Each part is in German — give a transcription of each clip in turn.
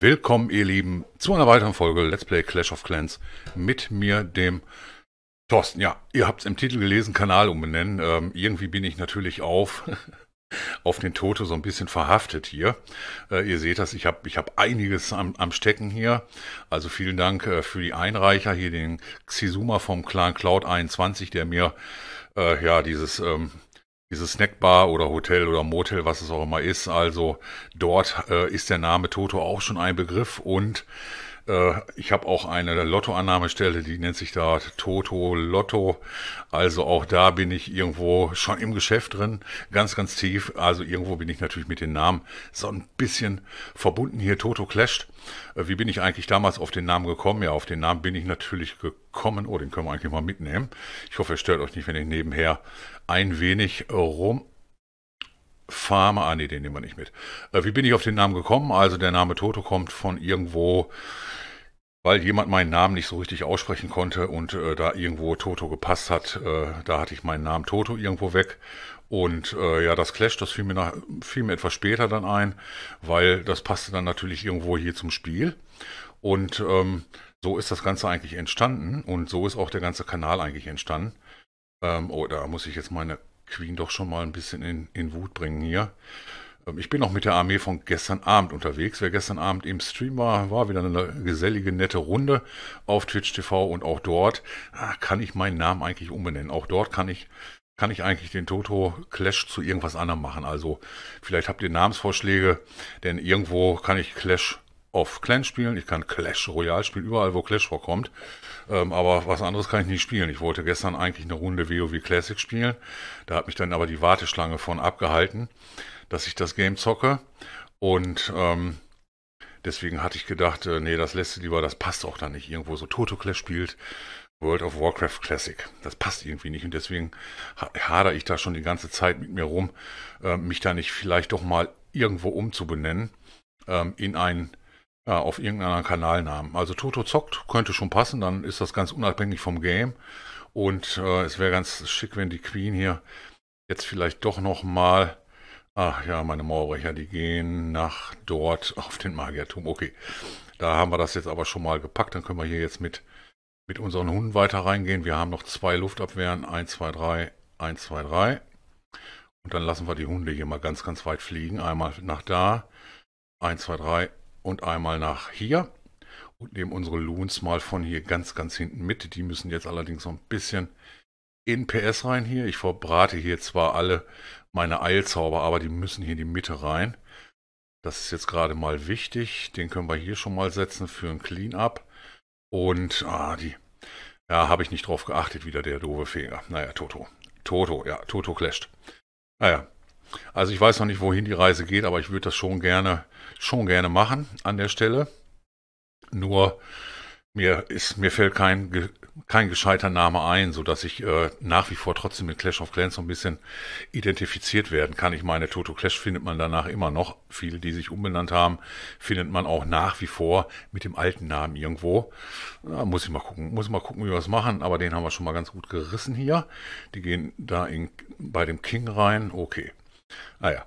Willkommen, ihr Lieben, zu einer weiteren Folge Let's Play Clash of Clans mit mir, dem Thorsten. Ja, ihr habt es im Titel gelesen, Kanal umbenennen. Ähm, irgendwie bin ich natürlich auf, auf den Tote so ein bisschen verhaftet hier. Äh, ihr seht das, ich habe ich hab einiges am, am Stecken hier. Also vielen Dank äh, für die Einreicher, hier den Xizuma vom Clan Cloud 21, der mir äh, ja dieses... Ähm, diese Snackbar oder Hotel oder Motel, was es auch immer ist. Also dort äh, ist der Name Toto auch schon ein Begriff und äh, ich habe auch eine Lottoannahmestelle, die nennt sich da Toto Lotto. Also auch da bin ich irgendwo schon im Geschäft drin, ganz, ganz tief. Also irgendwo bin ich natürlich mit den Namen so ein bisschen verbunden hier. Toto Clashed. Äh, wie bin ich eigentlich damals auf den Namen gekommen? Ja, auf den Namen bin ich natürlich gekommen. Oh, den können wir eigentlich mal mitnehmen. Ich hoffe, er stört euch nicht, wenn ich nebenher ein wenig rum. Farmer, ah nee, den nehmen wir nicht mit. Äh, wie bin ich auf den Namen gekommen? Also der Name Toto kommt von irgendwo, weil jemand meinen Namen nicht so richtig aussprechen konnte und äh, da irgendwo Toto gepasst hat. Äh, da hatte ich meinen Namen Toto irgendwo weg. Und äh, ja, das Clash, das fiel mir, nach, fiel mir etwas später dann ein, weil das passte dann natürlich irgendwo hier zum Spiel. Und ähm, so ist das Ganze eigentlich entstanden und so ist auch der ganze Kanal eigentlich entstanden. Ähm, oh, da muss ich jetzt meine Queen doch schon mal ein bisschen in, in Wut bringen hier. Ähm, ich bin noch mit der Armee von gestern Abend unterwegs. Wer gestern Abend im Stream war, war wieder eine gesellige, nette Runde auf Twitch TV und auch dort ah, kann ich meinen Namen eigentlich umbenennen. Auch dort kann ich kann ich eigentlich den Toto Clash zu irgendwas anderem machen. Also vielleicht habt ihr Namensvorschläge, denn irgendwo kann ich Clash auf Clan spielen, ich kann Clash Royale spielen, überall wo Clash vorkommt. Ähm, aber was anderes kann ich nicht spielen. Ich wollte gestern eigentlich eine Runde WoW Classic spielen. Da hat mich dann aber die Warteschlange von abgehalten, dass ich das Game zocke. Und ähm, deswegen hatte ich gedacht, äh, nee, das lässt lieber, das passt auch dann nicht. Irgendwo so Toto Clash spielt. World of Warcraft Classic. Das passt irgendwie nicht und deswegen hader ich da schon die ganze Zeit mit mir rum, äh, mich da nicht vielleicht doch mal irgendwo umzubenennen ähm, in ein ja, auf irgendeinen Kanalnamen. Also Toto zockt könnte schon passen, dann ist das ganz unabhängig vom Game. Und äh, es wäre ganz schick, wenn die Queen hier jetzt vielleicht doch nochmal... Ach ja, meine Mauerbrecher, die gehen nach dort auf den Magierturm. Okay, da haben wir das jetzt aber schon mal gepackt. Dann können wir hier jetzt mit, mit unseren Hunden weiter reingehen. Wir haben noch zwei Luftabwehren. 1, 2, 3, 1, 2, 3. Und dann lassen wir die Hunde hier mal ganz, ganz weit fliegen. Einmal nach da. 1, 2, 3, und einmal nach hier und nehmen unsere Loons mal von hier ganz, ganz hinten mit. Die müssen jetzt allerdings so ein bisschen in PS rein hier. Ich verbrate hier zwar alle meine Eilzauber, aber die müssen hier in die Mitte rein. Das ist jetzt gerade mal wichtig. Den können wir hier schon mal setzen für ein Cleanup. Und, ah, die, ja, habe ich nicht drauf geachtet, wieder der doofe Feger. Naja, Toto. Toto, ja, Toto clasht. Naja, also ich weiß noch nicht, wohin die Reise geht, aber ich würde das schon gerne schon gerne machen an der Stelle. Nur mir ist mir fällt kein kein gescheiter Name ein, so dass ich äh, nach wie vor trotzdem mit Clash of Clans so ein bisschen identifiziert werden kann. Ich meine, Toto Clash findet man danach immer noch. Viele, die sich umbenannt haben, findet man auch nach wie vor mit dem alten Namen irgendwo. Da muss ich mal gucken, muss ich mal gucken, wie wir das machen. Aber den haben wir schon mal ganz gut gerissen hier. Die gehen da in, bei dem King rein. Okay. Naja, ah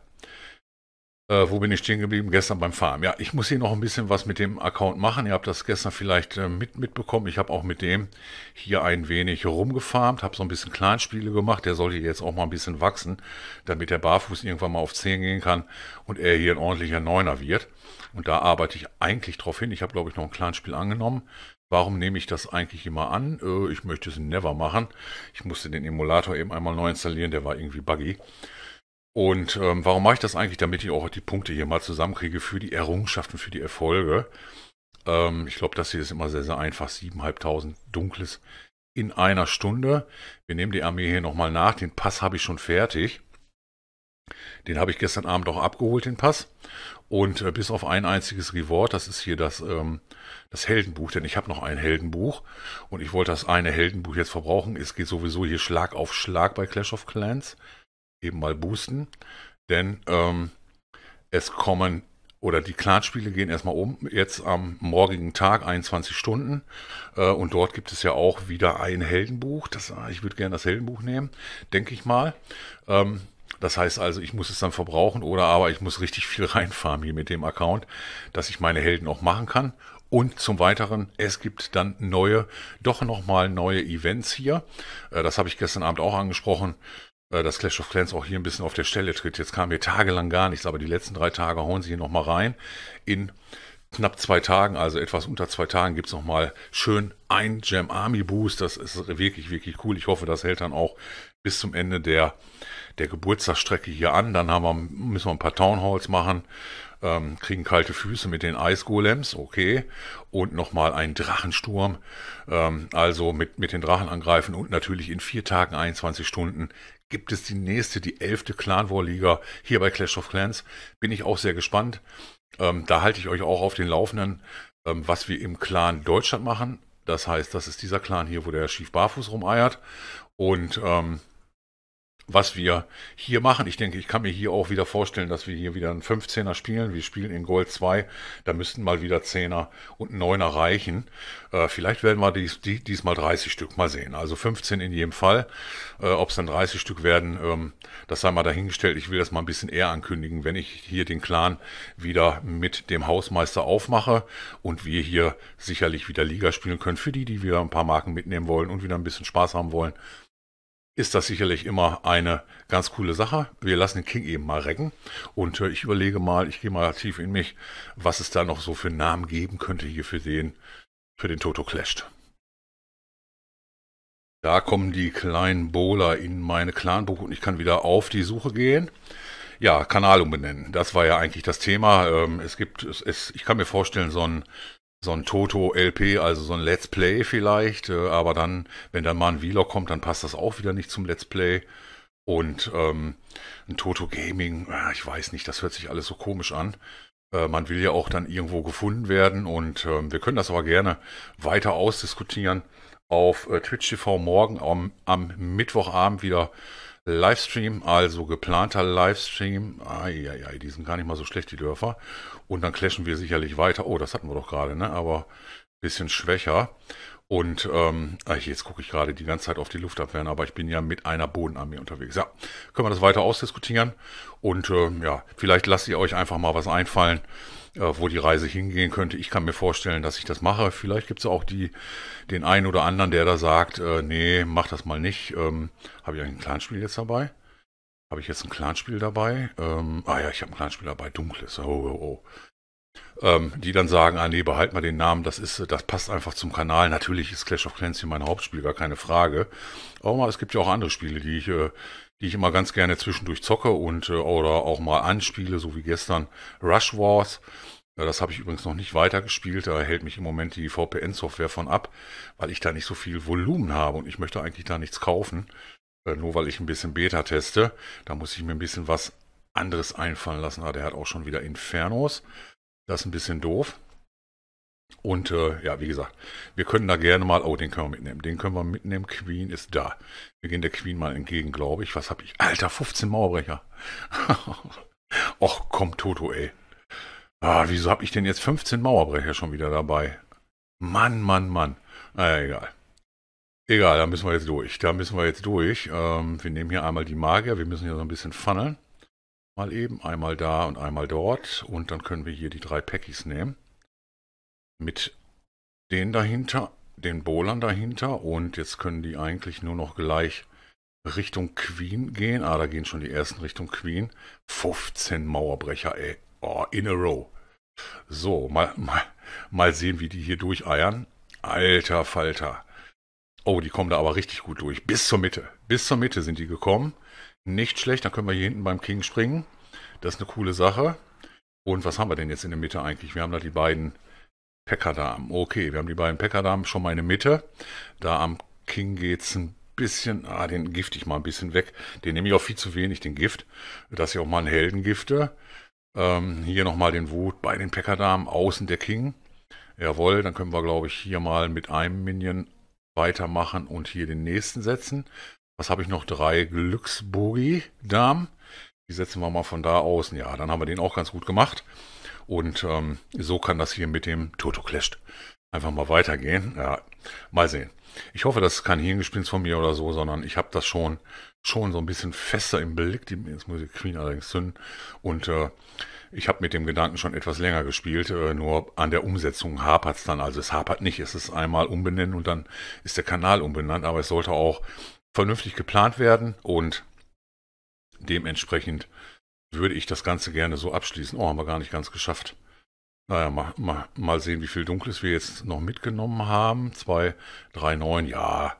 äh, wo bin ich stehen geblieben? Gestern beim Farm. Ja, ich muss hier noch ein bisschen was mit dem Account machen. Ihr habt das gestern vielleicht äh, mit, mitbekommen. Ich habe auch mit dem hier ein wenig rumgefarmt, habe so ein bisschen Clanspiele gemacht. Der sollte jetzt auch mal ein bisschen wachsen, damit der Barfuß irgendwann mal auf 10 gehen kann und er hier ein ordentlicher Neuner wird. Und da arbeite ich eigentlich drauf hin. Ich habe, glaube ich, noch ein Clanspiel angenommen. Warum nehme ich das eigentlich immer an? Äh, ich möchte es never machen. Ich musste den Emulator eben einmal neu installieren. Der war irgendwie buggy. Und ähm, warum mache ich das eigentlich? Damit ich auch die Punkte hier mal zusammenkriege für die Errungenschaften, für die Erfolge. Ähm, ich glaube, das hier ist immer sehr, sehr einfach. 7.500 Dunkles in einer Stunde. Wir nehmen die Armee hier nochmal nach. Den Pass habe ich schon fertig. Den habe ich gestern Abend auch abgeholt, den Pass. Und äh, bis auf ein einziges Reward, das ist hier das, ähm, das Heldenbuch, denn ich habe noch ein Heldenbuch. Und ich wollte das eine Heldenbuch jetzt verbrauchen. Es geht sowieso hier Schlag auf Schlag bei Clash of Clans eben mal boosten, denn ähm, es kommen oder die Clanspiele gehen erstmal um, jetzt am morgigen Tag, 21 Stunden. Äh, und dort gibt es ja auch wieder ein Heldenbuch. Das, ah, ich würde gerne das Heldenbuch nehmen, denke ich mal. Ähm, das heißt also, ich muss es dann verbrauchen oder aber ich muss richtig viel reinfahren hier mit dem Account, dass ich meine Helden auch machen kann. Und zum Weiteren, es gibt dann neue, doch nochmal neue Events hier. Äh, das habe ich gestern Abend auch angesprochen. Äh, dass Clash of Clans auch hier ein bisschen auf der Stelle tritt. Jetzt kam hier tagelang gar nichts, aber die letzten drei Tage hauen sie hier nochmal rein. In knapp zwei Tagen, also etwas unter zwei Tagen, gibt es nochmal schön ein Gem Army Boost. Das ist wirklich, wirklich cool. Ich hoffe, das hält dann auch bis zum Ende der, der Geburtstagsstrecke hier an. Dann haben wir, müssen wir ein paar Town Halls machen, ähm, kriegen kalte Füße mit den Eisgolems, okay. Und nochmal einen Drachensturm, ähm, also mit, mit den Drachen angreifen und natürlich in vier Tagen, 21 Stunden gibt es die nächste, die elfte Clan War Liga hier bei Clash of Clans. Bin ich auch sehr gespannt. Ähm, da halte ich euch auch auf den Laufenden, ähm, was wir im Clan Deutschland machen. Das heißt, das ist dieser Clan hier, wo der schief barfuß rumeiert. Und ähm, was wir hier machen. Ich denke, ich kann mir hier auch wieder vorstellen, dass wir hier wieder einen 15er spielen. Wir spielen in Gold 2. Da müssten mal wieder 10er und 9er reichen. Äh, vielleicht werden wir dies, die, diesmal 30 Stück mal sehen. Also 15 in jedem Fall. Äh, Ob es dann 30 Stück werden, ähm, das sei mal dahingestellt. Ich will das mal ein bisschen eher ankündigen, wenn ich hier den Clan wieder mit dem Hausmeister aufmache und wir hier sicherlich wieder Liga spielen können. Für die, die wieder ein paar Marken mitnehmen wollen und wieder ein bisschen Spaß haben wollen, ist das sicherlich immer eine ganz coole Sache. Wir lassen den King eben mal recken und äh, ich überlege mal, ich gehe mal tief in mich, was es da noch so für Namen geben könnte hier für den, für den Toto Clash. Da kommen die kleinen Bowler in meine Clanbuch und ich kann wieder auf die Suche gehen. Ja, Kanal umbenennen. Das war ja eigentlich das Thema. Ähm, es gibt, es, es, ich kann mir vorstellen, so ein so ein Toto-LP, also so ein Let's Play vielleicht, äh, aber dann, wenn dann mal ein Vlog kommt, dann passt das auch wieder nicht zum Let's Play. Und ähm, ein Toto Gaming, ah, ich weiß nicht, das hört sich alles so komisch an. Äh, man will ja auch dann irgendwo gefunden werden und äh, wir können das aber gerne weiter ausdiskutieren auf äh, Twitch TV morgen am, am Mittwochabend wieder Livestream, also geplanter Livestream. Eieiei, die sind gar nicht mal so schlecht, die Dörfer. Und dann clashen wir sicherlich weiter. Oh, das hatten wir doch gerade, ne? Aber bisschen schwächer. Und ähm, ah, jetzt gucke ich gerade die ganze Zeit auf die Luftabwehren, aber ich bin ja mit einer Bodenarmee unterwegs. Ja, können wir das weiter ausdiskutieren. Und ähm, ja, vielleicht lasst ihr euch einfach mal was einfallen äh, wo die Reise hingehen könnte. Ich kann mir vorstellen, dass ich das mache. Vielleicht gibt es auch die, den einen oder anderen, der da sagt, äh, nee, mach das mal nicht. Ähm, habe ich eigentlich ein Clanspiel jetzt dabei? Habe ich jetzt ein Clanspiel dabei? Ähm, ah ja, ich habe ein Clanspiel dabei, dunkles. Oh, oh, oh ähm, die dann sagen, ah nee, behalt mal den Namen, das ist, das passt einfach zum Kanal. Natürlich ist Clash of Clans hier mein Hauptspiel, gar keine Frage. Aber es gibt ja auch andere Spiele, die ich, äh, die ich immer ganz gerne zwischendurch zocke und äh, oder auch mal anspiele, so wie gestern Rush Wars. Ja, das habe ich übrigens noch nicht weitergespielt. Da hält mich im Moment die VPN-Software von ab, weil ich da nicht so viel Volumen habe und ich möchte eigentlich da nichts kaufen. Äh, nur weil ich ein bisschen Beta teste. Da muss ich mir ein bisschen was anderes einfallen lassen. Ah, der hat auch schon wieder Infernos. Das ist ein bisschen doof. Und äh, ja, wie gesagt, wir können da gerne mal, oh, den können wir mitnehmen. Den können wir mitnehmen. Queen ist da. Wir gehen der Queen mal entgegen, glaube ich. Was habe ich? Alter, 15 Mauerbrecher. Och, komm, Toto, ey. Ah, wieso habe ich denn jetzt 15 Mauerbrecher schon wieder dabei? Mann, Mann, Mann. Naja, ah, egal. Egal, da müssen wir jetzt durch. Da müssen wir jetzt durch. Ähm, wir nehmen hier einmal die Magier. Wir müssen hier so ein bisschen funneln. Mal eben, einmal da und einmal dort. Und dann können wir hier die drei Packies nehmen. Mit den dahinter, den Bolern dahinter. Und jetzt können die eigentlich nur noch gleich Richtung Queen gehen. Ah, da gehen schon die ersten Richtung Queen. 15 Mauerbrecher, ey. Oh, in a row. So, mal, mal, mal sehen, wie die hier durcheiern. Alter Falter. Oh, die kommen da aber richtig gut durch. Bis zur Mitte. Bis zur Mitte sind die gekommen. Nicht schlecht, dann können wir hier hinten beim King springen. Das ist eine coole Sache. Und was haben wir denn jetzt in der Mitte eigentlich? Wir haben da die beiden Pekkadarm. Okay, wir haben die beiden Pekkadarm schon mal in der Mitte. Da am King geht es ein bisschen... Ah, den gift ich mal ein bisschen weg. Den nehme ich auch viel zu wenig, den Gift. Dass ich auch mal einen Helden gifte. Ähm, hier nochmal den Wut bei den Pekkadarm. Außen der King. Jawohl, dann können wir, glaube ich, hier mal mit einem Minion weitermachen und hier den nächsten setzen. Was habe ich noch? Drei Glücksbogie-Damen. Die setzen wir mal von da außen. Ja, dann haben wir den auch ganz gut gemacht. Und ähm, so kann das hier mit dem Toto Clash einfach mal weitergehen. Ja, mal sehen. Ich hoffe, das ist kein Hirngespinst von mir oder so, sondern ich habe das schon, schon so ein bisschen fester im Blick. Die, jetzt muss ich Queen allerdings zünden. Und äh, ich habe mit dem Gedanken schon etwas länger gespielt, äh, nur an der Umsetzung hapert es dann. Also es hapert nicht. Es ist einmal umbenennen und dann ist der Kanal umbenannt, aber es sollte auch vernünftig geplant werden und dementsprechend würde ich das Ganze gerne so abschließen. Oh, haben wir gar nicht ganz geschafft. Naja, mal, mal, mal sehen, wie viel Dunkles wir jetzt noch mitgenommen haben. 2, 3, 9, ja.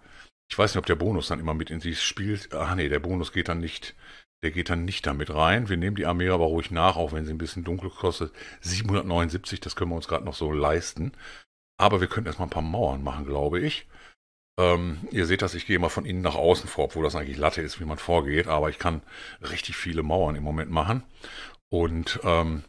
Ich weiß nicht, ob der Bonus dann immer mit in sich spielt. Ach nee, der Bonus geht dann nicht. Der geht dann nicht damit rein. Wir nehmen die Armee aber ruhig nach, auch wenn sie ein bisschen dunkel kostet. 779, das können wir uns gerade noch so leisten. Aber wir können erstmal ein paar Mauern machen, glaube ich. Ähm, ihr seht das, ich gehe mal von innen nach außen vor, obwohl das eigentlich Latte ist, wie man vorgeht, aber ich kann richtig viele Mauern im Moment machen. Und ähm,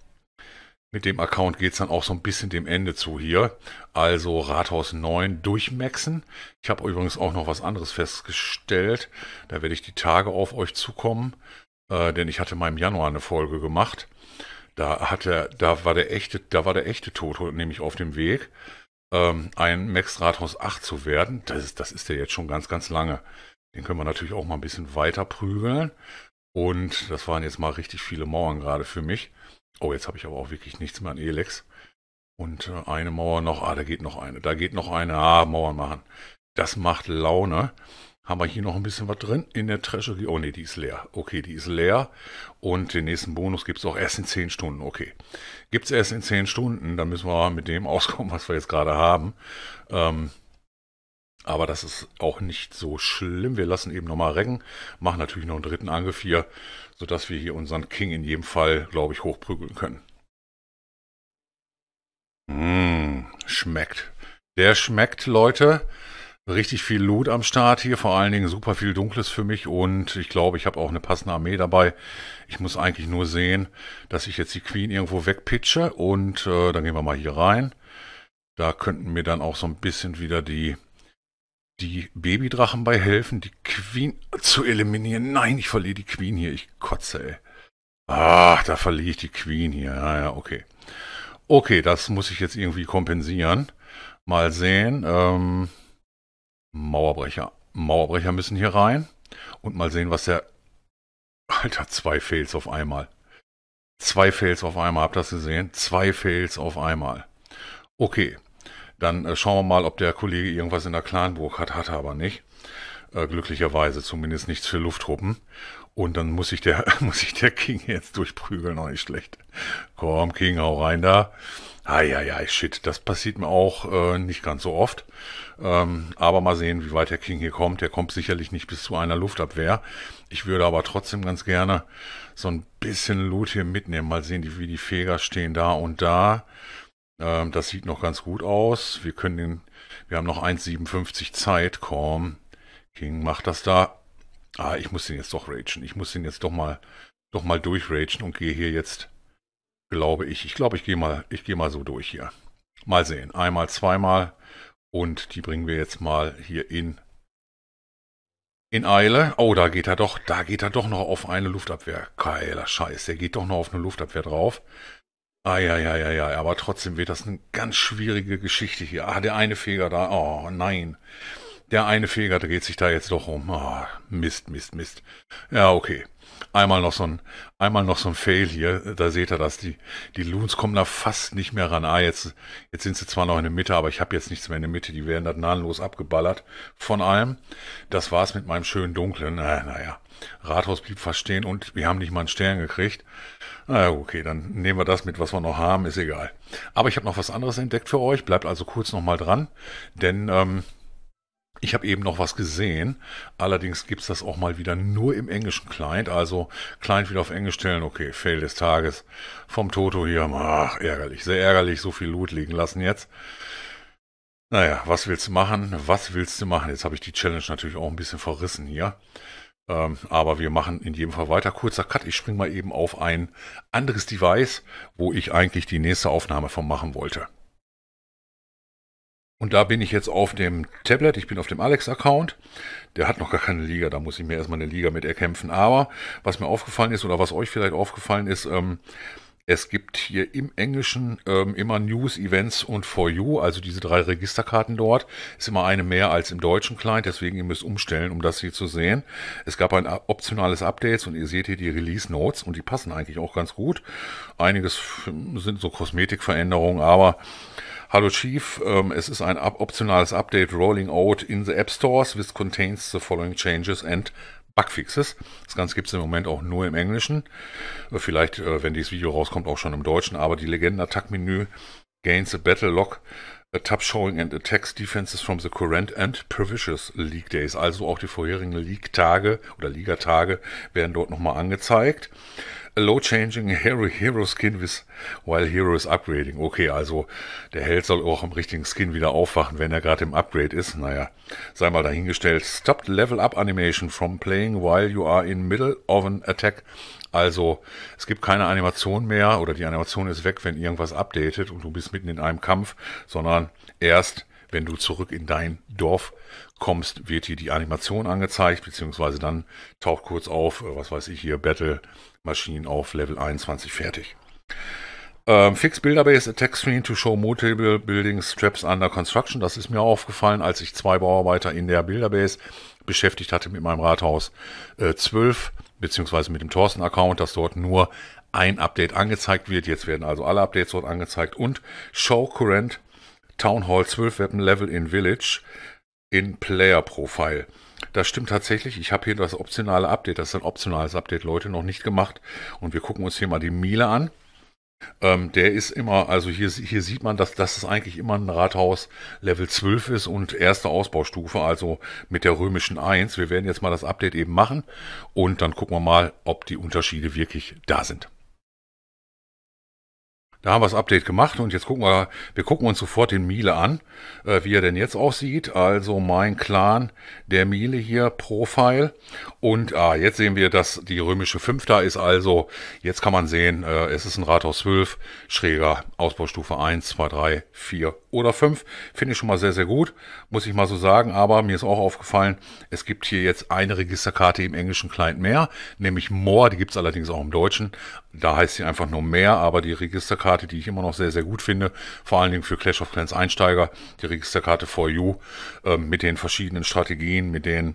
mit dem Account geht es dann auch so ein bisschen dem Ende zu hier. Also Rathaus 9 durchmaxen. Ich habe übrigens auch noch was anderes festgestellt. Da werde ich die Tage auf euch zukommen. Äh, denn ich hatte mal im Januar eine Folge gemacht. Da hat er, da war der echte, da war der echte Tod nämlich auf dem Weg. Ähm, ein Max Rathaus 8 zu werden. Das ist, das ist der jetzt schon ganz, ganz lange. Den können wir natürlich auch mal ein bisschen weiter prügeln. Und das waren jetzt mal richtig viele Mauern gerade für mich. Oh, jetzt habe ich aber auch wirklich nichts mehr an Elex. Und äh, eine Mauer noch. Ah, da geht noch eine. Da geht noch eine. Ah, Mauern machen. Das macht Laune. Haben wir hier noch ein bisschen was drin in der Treasury? Oh ne, die ist leer. Okay, die ist leer. Und den nächsten Bonus gibt es auch erst in 10 Stunden. Okay. Gibt es erst in 10 Stunden, dann müssen wir mit dem auskommen, was wir jetzt gerade haben. Ähm, aber das ist auch nicht so schlimm. Wir lassen eben nochmal Recken, machen natürlich noch einen dritten Angriff hier, sodass wir hier unseren King in jedem Fall, glaube ich, hochprügeln können. Mmh, schmeckt. Der schmeckt, Leute richtig viel Loot am Start hier, vor allen Dingen super viel Dunkles für mich und ich glaube, ich habe auch eine passende Armee dabei. Ich muss eigentlich nur sehen, dass ich jetzt die Queen irgendwo wegpitche und äh, dann gehen wir mal hier rein. Da könnten mir dann auch so ein bisschen wieder die, die Babydrachen bei helfen, die Queen zu eliminieren. Nein, ich verliere die Queen hier, ich kotze, ey. Ach, da verliere ich die Queen hier. ja, ja, okay. Okay, das muss ich jetzt irgendwie kompensieren. Mal sehen. Ähm, Mauerbrecher. Mauerbrecher müssen hier rein. Und mal sehen, was der... Alter, zwei Fails auf einmal. Zwei Fails auf einmal, habt ihr das gesehen? Zwei Fails auf einmal. Okay, dann äh, schauen wir mal, ob der Kollege irgendwas in der Clanburg hat. Hat er aber nicht. Äh, glücklicherweise, zumindest nichts für Lufttruppen. Und dann muss ich der, muss ich der King jetzt durchprügeln, auch nicht schlecht. Komm, King, hau rein da. Ah, ja, ja, shit, das passiert mir auch äh, nicht ganz so oft. Ähm, aber mal sehen, wie weit der King hier kommt. Der kommt sicherlich nicht bis zu einer Luftabwehr. Ich würde aber trotzdem ganz gerne so ein bisschen Loot hier mitnehmen. Mal sehen, wie die Feger stehen da und da. Ähm, das sieht noch ganz gut aus. Wir können den, wir haben noch 1,57 Zeit. Komm, King macht das da. Ah, ich muss den jetzt doch ragen. Ich muss den jetzt doch mal, doch mal durchragen und gehe hier jetzt glaube ich. Ich glaube, ich gehe mal, ich gehe mal so durch hier. Mal sehen. Einmal, zweimal. Und die bringen wir jetzt mal hier in, in Eile. Oh, da geht er doch, da geht er doch noch auf eine Luftabwehr. Geiler Scheiß, der geht doch noch auf eine Luftabwehr drauf. Ah, ja, ja, ja, ja, aber trotzdem wird das eine ganz schwierige Geschichte hier. Ah, der eine Feger da, oh nein. Der eine Feger dreht sich da jetzt doch um. Ah, Mist, Mist, Mist. Ja, okay. Einmal noch so ein, einmal noch so ein Fail hier. Da seht ihr das. Die, die Loons kommen da fast nicht mehr ran. Ah, jetzt, jetzt sind sie zwar noch in der Mitte, aber ich habe jetzt nichts mehr in der Mitte. Die werden da nahenlos abgeballert von allem. Das war's mit meinem schönen Dunklen. Naja, naja. Rathaus blieb fast stehen und wir haben nicht mal einen Stern gekriegt. Na ja, okay, dann nehmen wir das mit, was wir noch haben, ist egal. Aber ich habe noch was anderes entdeckt für euch. Bleibt also kurz nochmal dran, denn ähm, ich habe eben noch was gesehen. Allerdings gibt's das auch mal wieder nur im englischen Client. Also Client wieder auf Englisch stellen. Okay, Fail des Tages. Vom Toto hier. Ach, ärgerlich. Sehr ärgerlich. So viel Loot liegen lassen jetzt. Naja, was willst du machen? Was willst du machen? Jetzt habe ich die Challenge natürlich auch ein bisschen verrissen hier. Ähm, aber wir machen in jedem Fall weiter. Kurzer Cut. Ich springe mal eben auf ein anderes Device, wo ich eigentlich die nächste Aufnahme von machen wollte. Und da bin ich jetzt auf dem Tablet, ich bin auf dem Alex-Account. Der hat noch gar keine Liga, da muss ich mir erstmal eine Liga mit erkämpfen. Aber was mir aufgefallen ist oder was euch vielleicht aufgefallen ist, ähm, es gibt hier im Englischen ähm, immer News, Events und For You, also diese drei Registerkarten dort. Ist immer eine mehr als im deutschen Client, deswegen ihr müsst umstellen, um das hier zu sehen. Es gab ein optionales Update und ihr seht hier die Release Notes und die passen eigentlich auch ganz gut. Einiges sind so Kosmetikveränderungen, aber Hallo Chief, ähm, es ist ein ab optionales Update rolling out in the App Stores, which contains the following changes and Bugfixes. Das Ganze gibt es im Moment auch nur im Englischen. Äh, vielleicht, äh, wenn dieses Video rauskommt, auch schon im Deutschen. Aber die Legenden-Attack-Menü gains a battle lock, a tab showing and attacks defenses from the current and previous League Days. Also auch die vorherigen League-Tage oder Liga-Tage werden dort nochmal angezeigt. A Low Changing Hero, Hero Skin with While Hero is Upgrading. Okay, also der Held soll auch im richtigen Skin wieder aufwachen, wenn er gerade im Upgrade ist. Naja, sei mal dahingestellt. Stopped Level Up Animation from playing while you are in middle of an attack. Also es gibt keine Animation mehr oder die Animation ist weg, wenn irgendwas updatet und du bist mitten in einem Kampf, sondern erst wenn du zurück in dein Dorf kommst, wird dir die Animation angezeigt, beziehungsweise dann taucht kurz auf, äh, was weiß ich hier, Battle Machine auf Level 21 fertig. Ähm, fix Builderbase Attack Screen to show multiple buildings traps under construction. Das ist mir aufgefallen, als ich zwei Bauarbeiter in der Builderbase beschäftigt hatte mit meinem Rathaus äh, 12, beziehungsweise mit dem Thorsten-Account, dass dort nur ein Update angezeigt wird. Jetzt werden also alle Updates dort angezeigt und Show Current Town Hall 12 Weapon Level in Village in Player Profile. Das stimmt tatsächlich. Ich habe hier das optionale Update, das ist ein optionales Update, Leute, noch nicht gemacht. Und wir gucken uns hier mal die Miele an. Ähm, der ist immer, also hier, hier sieht man, dass, das eigentlich immer ein Rathaus Level 12 ist und erste Ausbaustufe, also mit der römischen 1. Wir werden jetzt mal das Update eben machen und dann gucken wir mal, ob die Unterschiede wirklich da sind. Da haben wir das Update gemacht und jetzt gucken wir, wir gucken uns sofort den Miele an, äh, wie er denn jetzt aussieht. Also mein Clan, der Miele hier, Profile. Und ah, jetzt sehen wir, dass die römische 5 da ist. Also jetzt kann man sehen, äh, es ist ein Rathaus 12, schräger, Ausbaustufe 1, 2, 3, 4 oder 5. Finde ich schon mal sehr, sehr gut, muss ich mal so sagen. Aber mir ist auch aufgefallen, es gibt hier jetzt eine Registerkarte im englischen Client mehr, nämlich More, die gibt es allerdings auch im deutschen. Da heißt sie einfach nur mehr, aber die Registerkarte Registerkarte, die ich immer noch sehr, sehr gut finde. Vor allen Dingen für Clash of Clans Einsteiger, die Registerkarte for You ähm, mit den verschiedenen Strategien, mit den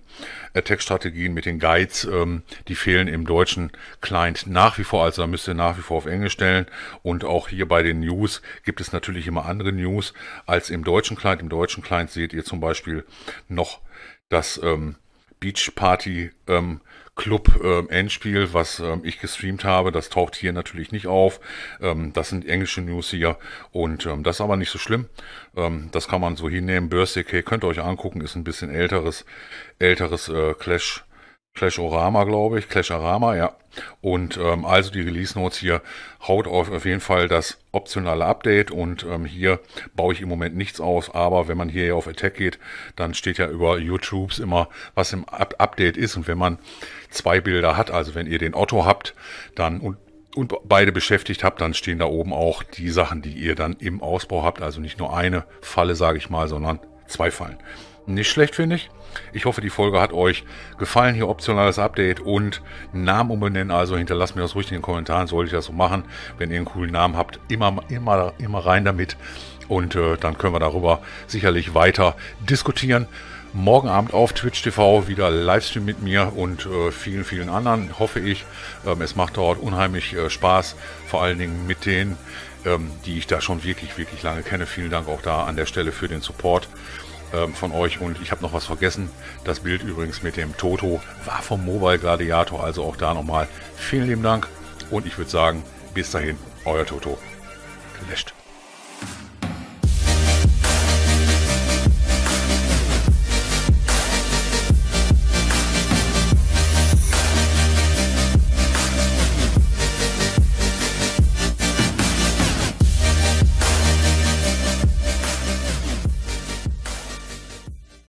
Attack-Strategien, äh, mit den Guides. Ähm, die fehlen im deutschen Client nach wie vor. Also da müsst ihr nach wie vor auf Englisch stellen. Und auch hier bei den News gibt es natürlich immer andere News als im deutschen Client. Im deutschen Client seht ihr zum Beispiel noch das ähm, Beach Party ähm, Club-Endspiel, ähm, äh, was ähm, ich gestreamt habe. Das taucht hier natürlich nicht auf. Ähm, das sind englische News hier und ähm, das ist aber nicht so schlimm. Ähm, das kann man so hinnehmen. Birthday Cake könnt ihr euch angucken, ist ein bisschen älteres, älteres äh, Clash Clash Clashlorama, glaube ich. Clash Clasharama, ja. Und ähm, also die Release Notes hier haut auf, auf jeden Fall das optionale Update und ähm, hier baue ich im Moment nichts aus, aber wenn man hier auf Attack geht, dann steht ja über YouTubes immer, was im Up Update ist und wenn man zwei Bilder hat, also wenn ihr den Otto habt, dann und und beide beschäftigt habt, dann stehen da oben auch die Sachen, die ihr dann im Ausbau habt. Also nicht nur eine Falle, sage ich mal, sondern zwei Fallen. Nicht schlecht, finde ich. Ich hoffe, die Folge hat euch gefallen. Hier optionales Update und Namen umbenennen. Also hinterlasst mir das ruhig in den Kommentaren, sollte ich das so machen. Wenn ihr einen coolen Namen habt, immer, immer, immer rein damit. Und äh, dann können wir darüber sicherlich weiter diskutieren. Morgen Abend auf Twitch TV wieder Livestream mit mir und äh, vielen, vielen anderen, hoffe ich. Ähm, es macht dort unheimlich äh, Spaß, vor allen Dingen mit denen, ähm, die ich da schon wirklich, wirklich lange kenne. Vielen Dank auch da an der Stelle für den Support. Ähm, von euch. Und ich habe noch was vergessen. Das Bild übrigens mit dem Toto war vom Mobile Gladiator. Also auch da nochmal vielen lieben Dank. Und ich würde sagen, bis dahin, euer Toto. Gelöscht.